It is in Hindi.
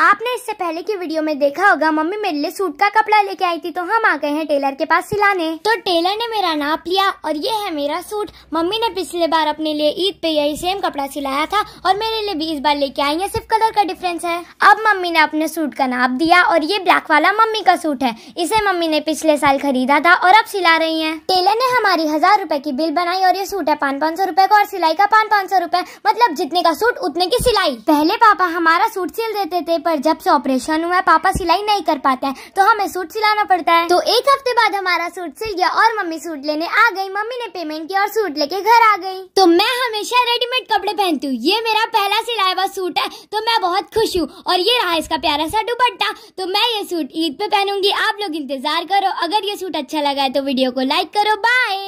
आपने इससे पहले की वीडियो में देखा होगा मम्मी मेरे लिए सूट का कपड़ा लेके आई थी तो हम आ गए हैं टेलर के पास सिलाने तो टेलर ने मेरा नाप लिया और ये है मेरा सूट मम्मी ने पिछले बार अपने लिए ईद पे यही सेम कपड़ा सिलाया था और मेरे लिए भी इस बार लेके आई है सिर्फ कलर का डिफरेंस है अब मम्मी ने अपने सूट का नाप दिया और ये ब्लैक वाला मम्मी का सूट है इसे मम्मी ने पिछले साल खरीदा था और अब सिला रही है मैंने हमारी हजार रुपए की बिल बनाई और ये सूट है पाँच पाँच सौ रूपए का और सिलाई का पाँच पाँच सौ रूपए मतलब जितने का सूट उतने की सिलाई पहले पापा हमारा सूट सिल देते थे पर जब से ऑपरेशन हुआ पापा सिलाई नहीं कर पाते हैं तो हमें सूट सिलाना पड़ता है तो एक हफ्ते बाद हमारा सूट सिल गया और मम्मी सूट लेने आ गई मम्मी ने पेमेंट किया और सूट लेके घर आ गई तो मैं हमेशा रेडीमेड कपड़े पहनती हूँ ये मेरा पहला हुआ सूट है तो मैं बहुत खुश हूँ और ये रहा इसका प्यारा सा दुपट्टा तो मैं ये सूट ईद पे पहनूंगी आप लोग इंतजार करो अगर ये सूट अच्छा लगा है तो वीडियो को लाइक करो बाय